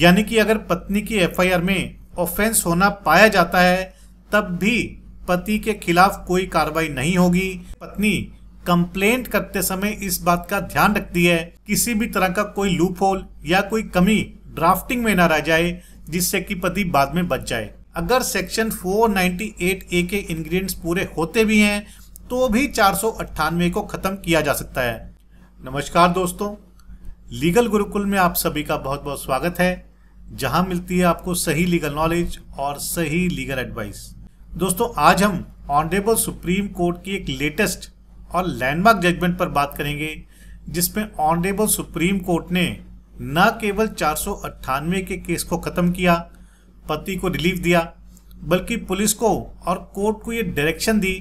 यानी कि अगर पत्नी की एफआईआर में ऑफेंस होना पाया जाता है तब भी पति के खिलाफ कोई कार्रवाई नहीं होगी पत्नी कंप्लेंट करते समय इस बात का ध्यान रखती है किसी भी तरह का कोई लूप होल या कोई कमी ड्राफ्टिंग में ना रह जाए जिससे कि पति बाद में बच जाए अगर सेक्शन 498 ए के इंग्रेडिएंट्स पूरे होते भी हैं तो भी चार को खत्म किया जा सकता है नमस्कार दोस्तों लीगल गुरुकुल में आप सभी का बहुत बहुत स्वागत है जहां मिलती है आपको सही लीगल नॉलेज और सही लीगल एडवाइस दोस्तों आज हम ऑनरेबल सुप्रीम कोर्ट की एक लेटेस्ट और लैंडमार्क जजमेंट पर बात करेंगे जिसमें ऑनरेबल सुप्रीम कोर्ट ने न केवल चार के केस को खत्म किया पति को रिलीफ दिया बल्कि पुलिस को और कोर्ट को ये डायरेक्शन दी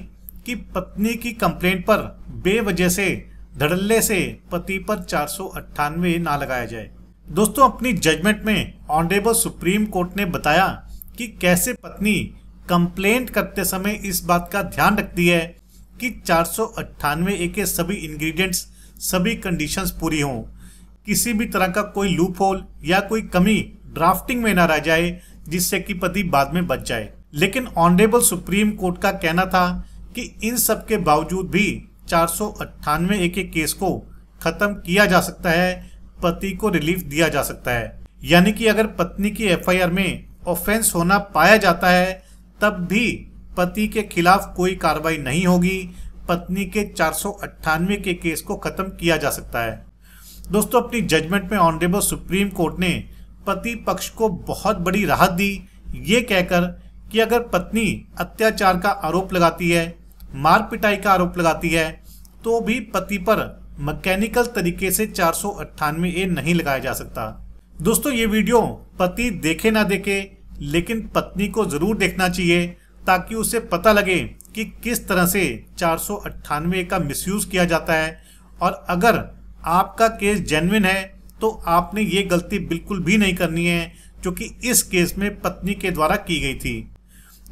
कि पत्नी की कंप्लेंट पर बेवजह से धड़ल्ले से पति पर चार ना लगाया जाए दोस्तों अपनी जजमेंट में ऑनरेबल सुप्रीम कोर्ट ने बताया कि कैसे पत्नी कंप्लेंट करते समय इस बात का ध्यान रखती है कि चार ए के सभी इंग्रेडिएंट्स सभी कंडीशंस पूरी हों किसी भी तरह का कोई लूप होल या कोई कमी ड्राफ्टिंग में ना रह जाए जिससे कि पति बाद में बच जाए लेकिन ऑनरेबल सुप्रीम कोर्ट का कहना था कि इन सब के बावजूद भी चार एक एक केस को खत्म किया जा सकता है पति को रिलीफ दिया जा सकता है यानी कि अगर पत्नी की एफआईआर में ऑफेंस होना पाया जाता है तब भी पति के खिलाफ कोई कार्रवाई नहीं होगी पत्नी के चार के केस को खत्म किया जा सकता है दोस्तों अपनी जजमेंट में ऑनरेबल सुप्रीम कोर्ट ने पति पक्ष को बहुत बड़ी राहत दी ये कहकर कि अगर पत्नी अत्याचार का आरोप लगाती है मार पिटाई का आरोप लगाती है तो भी पति पर मैकेनिकल तरीके से चार ए नहीं लगाया जा सकता दोस्तों ये वीडियो पति देखे ना देखे लेकिन पत्नी को जरूर देखना चाहिए ताकि उसे पता लगे कि किस तरह से चार का मिसयूज किया जाता है और अगर आपका केस जेनविन है तो आपने ये गलती बिल्कुल भी नहीं करनी है जो कि इस केस में पत्नी के द्वारा की गई थी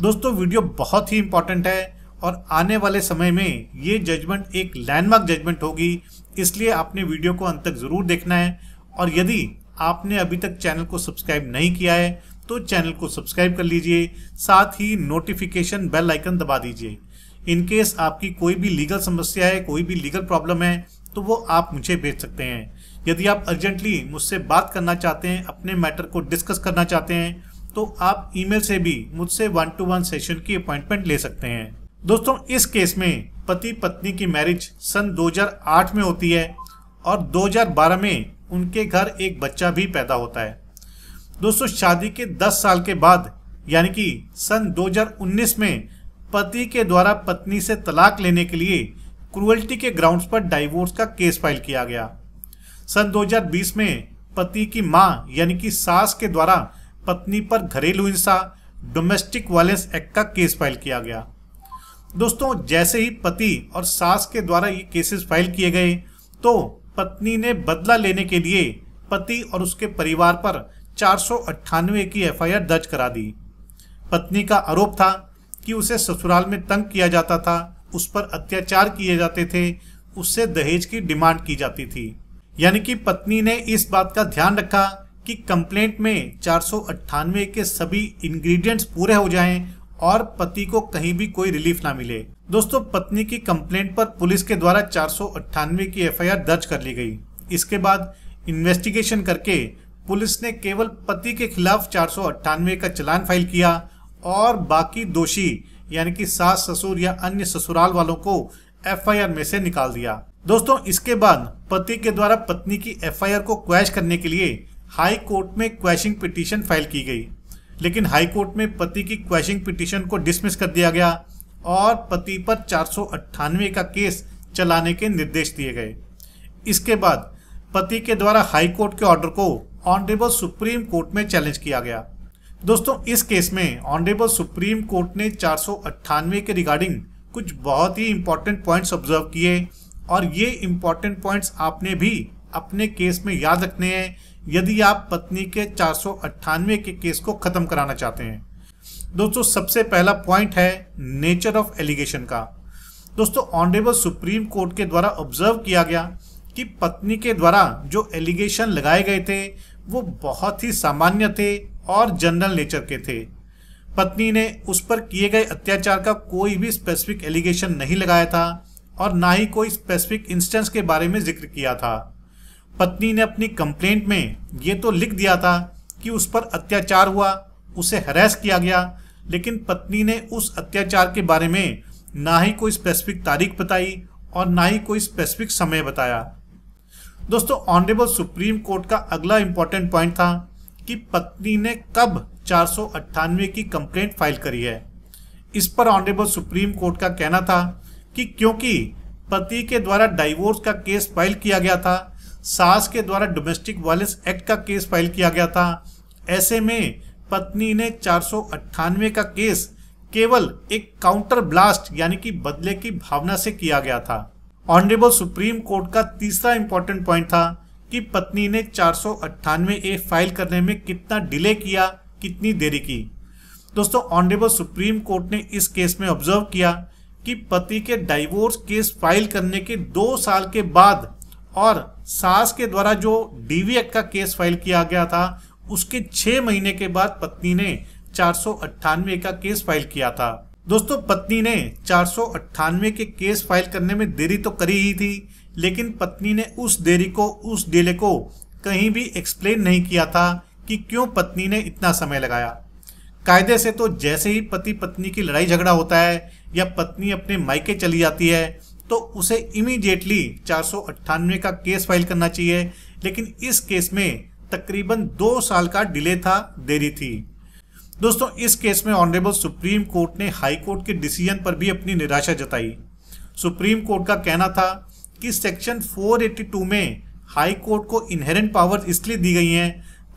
दोस्तों वीडियो बहुत ही इंपॉर्टेंट है और आने वाले समय में ये जजमेंट एक लैंडमार्क जजमेंट होगी इसलिए आपने वीडियो को अंत तक ज़रूर देखना है और यदि आपने अभी तक चैनल को सब्सक्राइब नहीं किया है तो चैनल को सब्सक्राइब कर लीजिए साथ ही नोटिफिकेशन बेल आइकन दबा दीजिए इनकेस आपकी कोई भी लीगल समस्या है कोई भी लीगल प्रॉब्लम है तो वो आप मुझे भेज सकते हैं यदि आप अर्जेंटली मुझसे बात करना चाहते हैं अपने मैटर को डिस्कस करना चाहते हैं तो आप ईमेल से भी मुझसे वन टू वन सेशन की अपॉइंटमेंट ले सकते हैं दोस्तों इस केस में पति पत्नी की मैरिज सन 2008 में होती है और 2012 में उनके घर एक बच्चा भी पैदा होता है दोस्तों शादी के 10 साल के बाद यानी कि सन 2019 में पति के द्वारा पत्नी से तलाक लेने के लिए क्रुअल्टी के ग्राउंड्स पर डाइवोर्स का केस फाइल किया गया सन 2020 में पति की मां यानी कि सास के द्वारा पत्नी पर घरेलू हिंसा डोमेस्टिक वायलेंस एक्ट का केस फाइल किया गया दोस्तों जैसे ही पति और सास के द्वारा ये केसेस फाइल किए गए तो पत्नी ने बदला लेने के लिए पति और उसके परिवार पर चार की एफआईआर दर्ज करा दी पत्नी का आरोप था कि उसे ससुराल में तंग किया जाता था उस पर अत्याचार किए जाते थे उससे दहेज की डिमांड की जाती थी यानी कि पत्नी ने इस बात का ध्यान रखा कि कंप्लेंट में चार के सभी इंग्रेडिएंट्स पूरे हो जाएं और पति को कहीं भी कोई रिलीफ ना मिले दोस्तों पत्नी की कंप्लेंट पर पुलिस के द्वारा चार की एफआईआर दर्ज कर ली गई इसके बाद इन्वेस्टिगेशन करके पुलिस ने केवल पति के खिलाफ चार का चलान फाइल किया और बाकी दोषी यानी कि सास ससुर या अन्य ससुराल वालों को एफआईआर में से निकाल दिया दोस्तों इसके बाद पति के द्वारा पत्नी की एफआईआर को क्वैश करने के लिए हाई कोर्ट में क्वैशिंग पिटीशन फाइल की गई लेकिन हाईकोर्ट में पति की क्वेश्चन पिटिशन को डिसमिस कर दिया गया और पति पर चार का केस चलाने के निर्देश दिए गए इसके बाद पति के द्वारा कोर्ट के ऑर्डर को ऑनरेबल सुप्रीम कोर्ट में चैलेंज किया गया दोस्तों इस केस में ऑनरेबल सुप्रीम कोर्ट ने चार के रिगार्डिंग कुछ बहुत ही इम्पोर्टेंट पॉइंट्स ऑब्जर्व किए और ये इम्पोर्टेंट पॉइंट्स आपने भी अपने केस में याद रखने हैं यदि आप पत्नी के चार के केस को खत्म कराना चाहते हैं दोस्तों सबसे पहला पॉइंट है नेचर ऑफ एलिगेशन का दोस्तों ऑनरेबल सुप्रीम कोर्ट के द्वारा ऑब्जर्व किया गया कि पत्नी के द्वारा जो एलिगेशन लगाए गए थे वो बहुत ही सामान्य थे और जनरल नेचर के थे पत्नी ने उस पर किए गए अत्याचार का कोई भी स्पेसिफिक एलिगेशन नहीं लगाया था और ना ही कोई स्पेसिफिक इंस्टेंस के बारे में जिक्र किया था पत्नी ने अपनी कंप्लेंट में ये तो लिख दिया था कि उस पर अत्याचार हुआ उसे हरेस किया गया लेकिन पत्नी ने उस अत्याचार के बारे में ना ही कोई स्पेसिफिक तारीख बताई और ना ही कोई स्पेसिफिक समय बताया दोस्तों ऑनरेबल सुप्रीम कोर्ट का अगला इंपॉर्टेंट पॉइंट था कि पत्नी ने कब चार की कंप्लेंट फाइल करी है इस पर ऑनरेबल सुप्रीम कोर्ट का कहना था कि क्योंकि पति के द्वारा डाइवोर्स का केस फाइल किया गया था सास के द्वारा डोमेस्टिक वायलेंस एक्ट का केस फाइल किया गया था ऐसे में पत्नी ने चार का केस केवल एक काउंटर ब्लास्ट यानी कि बदले की भावना से किया गया था ऑनरेबल सुप्रीम कोर्ट का तीसरा इंपॉर्टेंट पॉइंट था कि पत्नी ने चार ए फाइल करने में कितना डिले किया कितनी देरी की दोस्तों ऑनरेबल सुप्रीम कोर्ट ने इस केस में ऑब्जर्व किया कि पति के डाइवोर्स केस फाइल करने के दो साल के बाद और सास के द्वारा जो डीवी एक्ट का केस फाइल किया गया था उसके छह महीने के बाद पत्नी ने चार का केस फाइल किया था दोस्तों पत्नी ने चार के केस फाइल करने में देरी तो करी ही थी लेकिन पत्नी ने उस देरी को उस डेले को कहीं भी एक्सप्लेन नहीं किया था कि क्यों पत्नी ने इतना समय लगाया कायदे से तो जैसे ही पति पत्नी की लड़ाई झगड़ा होता है या पत्नी अपने मायके चली जाती है तो उसे इमीडिएटली चार का केस फाइल करना चाहिए लेकिन इस केस में तकरीबन दो साल का डिले था देरी थी दोस्तों इस केस में ऑनरेबल सुप्रीम कोर्ट ने हाई कोर्ट के डिसीजन पर भी अपनी निराशा जताई सुप्रीम कोर्ट का कहना था कि सेक्शन 482 में हाई कोर्ट को इनहेरेंट पावर इसलिए दी गई हैं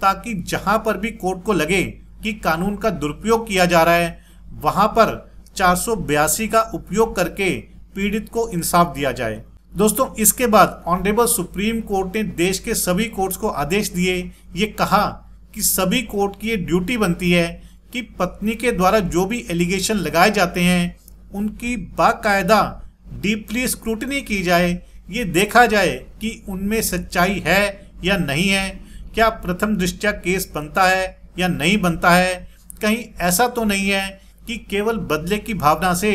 ताकि जहां पर भी कोर्ट को लगे कि कानून का दुरुपयोग किया जा रहा है वहां पर चार का उपयोग करके पीड़ित को इंसाफ दिया जाए दोस्तों इसके बाद ऑनरेबल सुप्रीम कोर्ट ने देश के सभी कोर्ट्स को आदेश दिए ये कहा कि सभी कोर्ट की ये ड्यूटी बनती है कि पत्नी के द्वारा जो भी एलिगेशन लगाए जाते हैं उनकी बाकायदा डीपली स्क्रूटनी की जाए ये देखा जाए कि उनमें सच्चाई है या नहीं है क्या प्रथम दृष्टया केस बनता है या नहीं बनता है कहीं ऐसा तो नहीं है कि केवल बदले की भावना से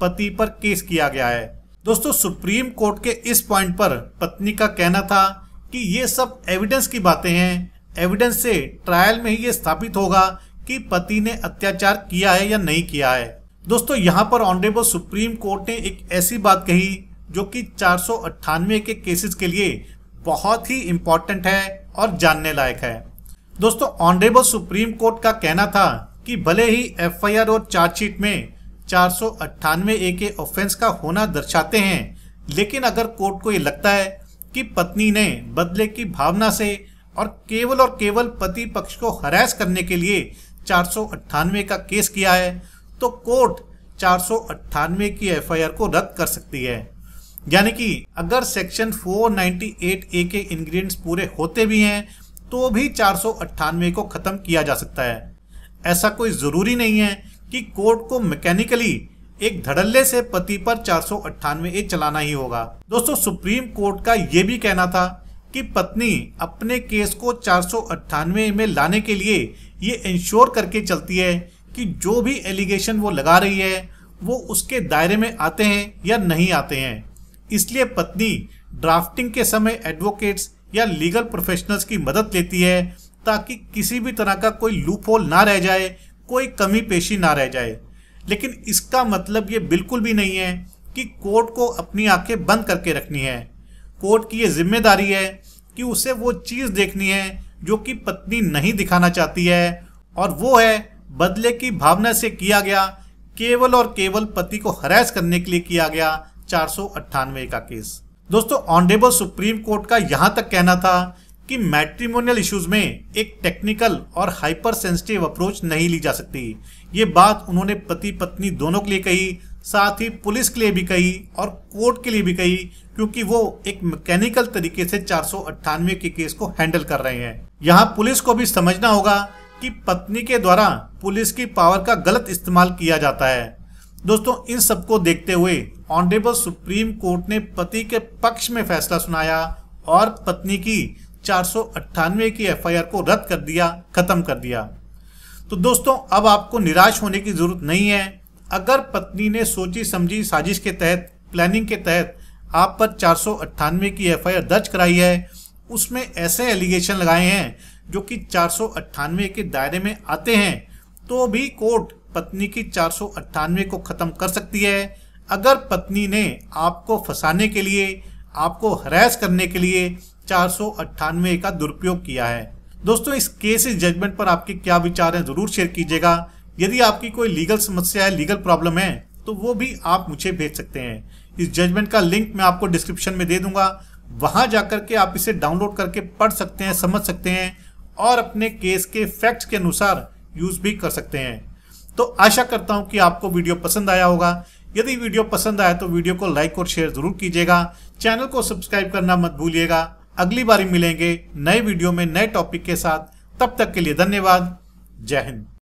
पति पर केस किया गया है दोस्तों सुप्रीम कोर्ट के इस पॉइंट पर पत्नी का कहना था कि ये सब एविडेंस की बातें हैं एविडेंस से ट्रायल में ही ये स्थापित होगा कि पति ने अत्याचार किया है या नहीं किया है दोस्तों यहाँ पर ऑनरेबल सुप्रीम कोर्ट ने एक ऐसी बात कही जो कि चार के केसेस के लिए बहुत ही इम्पोर्टेंट है और जानने लायक है दोस्तों ऑनरेबल सुप्रीम कोर्ट का कहना था कि भले ही एफआईआर और चार्जशीट में चार सौ अट्ठानवे ए के ऑफेंस का होना दर्शाते हैं लेकिन अगर कोर्ट को ये लगता है कि पत्नी ने बदले की भावना से और केवल और केवल पति पक्ष को हरास करने के लिए चार का केस किया है तो कोर्ट चार सौ अट्ठानवे की एफआईआर को रद्द कर सकती है यानी कि अगर सेक्शन 498 ए के इंग्रेडिएंट्स पूरे होते भी हैं तो भी चार को खत्म किया जा सकता है ऐसा कोई ज़रूरी नहीं है कि कोर्ट को मैकेनिकली एक धड़ल्ले से पति पर चार सौ ए चलाना ही होगा दोस्तों सुप्रीम कोर्ट का ये भी कहना था कि पत्नी अपने केस को चार में लाने के लिए ये इंश्योर करके चलती है कि जो भी एलिगेशन वो लगा रही है वो उसके दायरे में आते हैं या नहीं आते हैं इसलिए पत्नी ड्राफ्टिंग के समय एडवोकेट्स या लीगल प्रोफेशनल्स की मदद लेती है ताकि किसी भी तरह का कोई लूप होल ना रह जाए कोई कमी पेशी ना रह जाए लेकिन इसका मतलब ये बिल्कुल भी नहीं है कि कोर्ट को अपनी आंखें बंद करके रखनी है कोर्ट की ये जिम्मेदारी है कि उसे वो चीज़ देखनी है जो कि पत्नी नहीं दिखाना चाहती है और वो है बदले की भावना से किया गया केवल और केवल पति को हरास करने के लिए किया गया चार का केस दोस्तों ऑनरेबल सुप्रीम कोर्ट का यहाँ तक कहना था कि मैट्रिमोनियल इश्यूज में एक टेक्निकल और हाइपर सेंसिटिव अप्रोच नहीं ली जा सकती ये बात उन्होंने पति पत्नी दोनों के लिए कही साथ ही पुलिस के लिए भी कही और कोर्ट के लिए भी कही क्योंकि वो एक मैकेनिकल तरीके से चार के केस को हैंडल कर रहे हैं यहाँ पुलिस को भी समझना होगा कि पत्नी के द्वारा पुलिस की पावर का गलत इस्तेमाल किया जाता है दोस्तों इन सबको देखते हुए ऑनरेबल सुप्रीम कोर्ट ने पति के पक्ष में फैसला सुनाया और पत्नी की 498 की एफआईआर को रद्द कर दिया खत्म कर दिया तो दोस्तों अब आपको निराश होने की जरूरत नहीं है अगर पत्नी ने सोची समझी साजिश के तहत प्लानिंग के तहत आप पर चार की एफआईआर दर्ज कराई है उसमें ऐसे एलिगेशन लगाए हैं जो कि चार के दायरे में आते हैं तो भी कोर्ट पत्नी की चार को खत्म कर सकती है अगर पत्नी ने आपको फंसाने के लिए आपको हरास करने के लिए चार का दुरुपयोग किया है दोस्तों इस केस इस जजमेंट पर आपके क्या विचार हैं जरूर शेयर कीजिएगा यदि आपकी कोई लीगल समस्या है लीगल प्रॉब्लम है तो वो भी आप मुझे भेज सकते हैं इस जजमेंट का लिंक मैं आपको डिस्क्रिप्शन में दे दूंगा वहां जाकर के आप इसे डाउनलोड करके पढ़ सकते हैं समझ सकते हैं और अपने केस के फैक्ट्स के अनुसार यूज भी कर सकते हैं तो आशा करता हूं कि आपको वीडियो पसंद आया होगा यदि वीडियो पसंद आया तो वीडियो को लाइक और शेयर जरूर कीजिएगा चैनल को सब्सक्राइब करना मत भूलिएगा अगली बारी मिलेंगे नए वीडियो में नए टॉपिक के साथ तब तक के लिए धन्यवाद जय हिंद